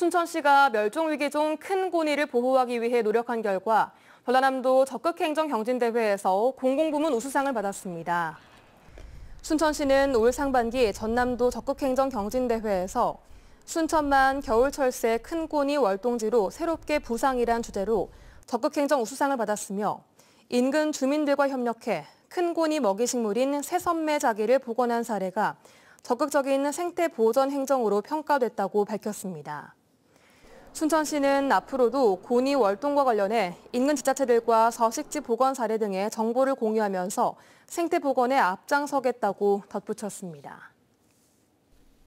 순천시가 멸종위기 중큰 고니를 보호하기 위해 노력한 결과 전라남도 적극행정경진대회에서 공공부문 우수상을 받았습니다. 순천시는 올 상반기 전남도 적극행정경진대회에서 순천만 겨울철새 큰 고니 월동지로 새롭게 부상이란 주제로 적극행정 우수상을 받았으며 인근 주민들과 협력해 큰 고니 먹이식물인 새선매 자기를 복원한 사례가 적극적인 생태 보전 행정으로 평가됐다고 밝혔습니다. 춘천시는 앞으로도 고니 월동과 관련해 인근 지자체들과 서식지 보건 사례 등의 정보를 공유하면서 생태 복원에 앞장서겠다고 덧붙였습니다.